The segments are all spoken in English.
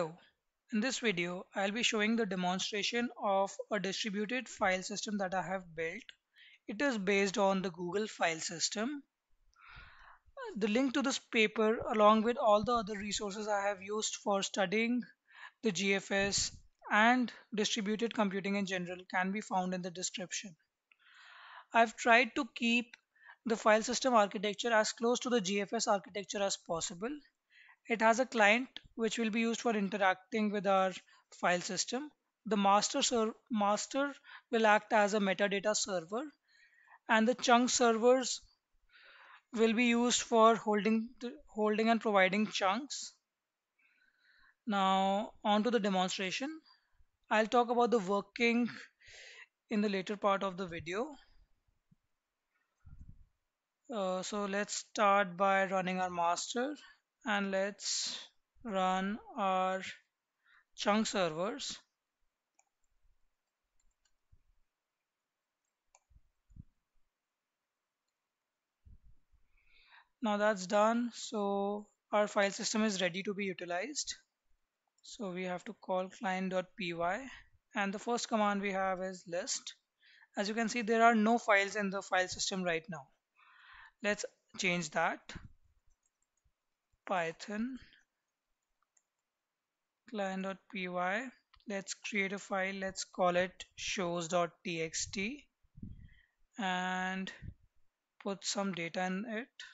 Hello. In this video, I'll be showing the demonstration of a distributed file system that I have built. It is based on the Google file system. The link to this paper along with all the other resources I have used for studying the GFS and distributed computing in general can be found in the description. I've tried to keep the file system architecture as close to the GFS architecture as possible it has a client which will be used for interacting with our file system. The master, master will act as a metadata server and the chunk servers will be used for holding holding and providing chunks. Now on to the demonstration. I'll talk about the working in the later part of the video. Uh, so let's start by running our master and let's run our chunk servers now that's done so our file system is ready to be utilized so we have to call client.py and the first command we have is list as you can see there are no files in the file system right now let's change that python client.py let's create a file let's call it shows.txt and put some data in it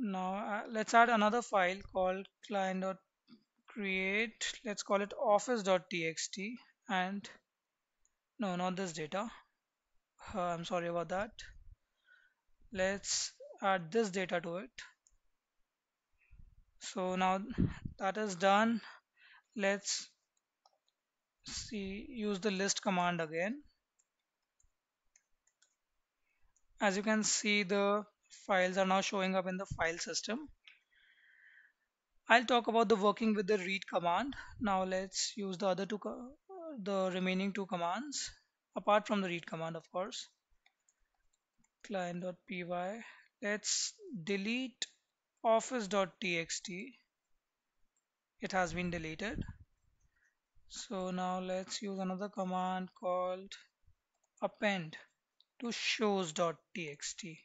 now uh, let's add another file called client.create let's call it office.txt and no not this data uh, I'm sorry about that let's add this data to it so now that is done let's see use the list command again as you can see the files are now showing up in the file system I'll talk about the working with the read command now let's use the other two the remaining two commands apart from the read command of course client.py let's delete office.txt it has been deleted so now let's use another command called append to shows.txt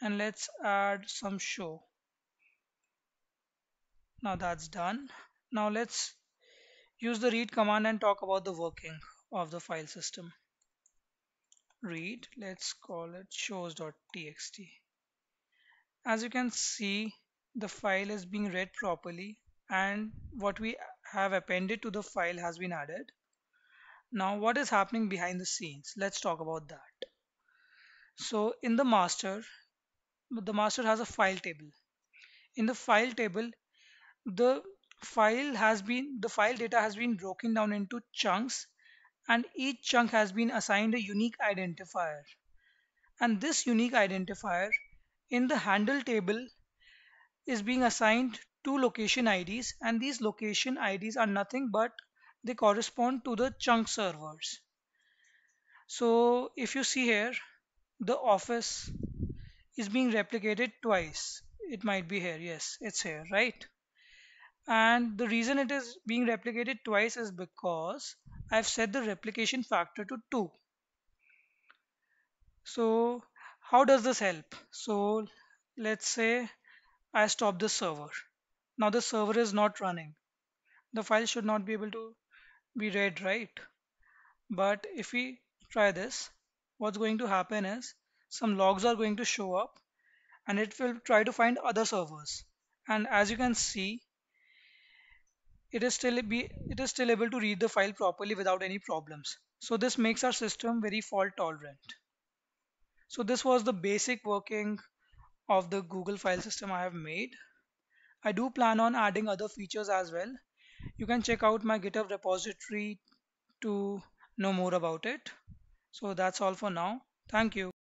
and let's add some show now that's done now let's use the read command and talk about the working of the file system read let's call it shows.txt as you can see the file is being read properly and what we have appended to the file has been added now what is happening behind the scenes let's talk about that so in the master the master has a file table in the file table the file has been the file data has been broken down into chunks and each chunk has been assigned a unique identifier. And this unique identifier in the handle table is being assigned two location IDs and these location IDs are nothing but they correspond to the chunk servers. So if you see here, the office is being replicated twice. It might be here. Yes, it's here, right? And the reason it is being replicated twice is because I've set the replication factor to 2 so how does this help so let's say I stop the server now the server is not running the file should not be able to be read right but if we try this what's going to happen is some logs are going to show up and it will try to find other servers and as you can see it is still be it is still able to read the file properly without any problems so this makes our system very fault tolerant so this was the basic working of the Google file system I have made I do plan on adding other features as well you can check out my github repository to know more about it so that's all for now thank you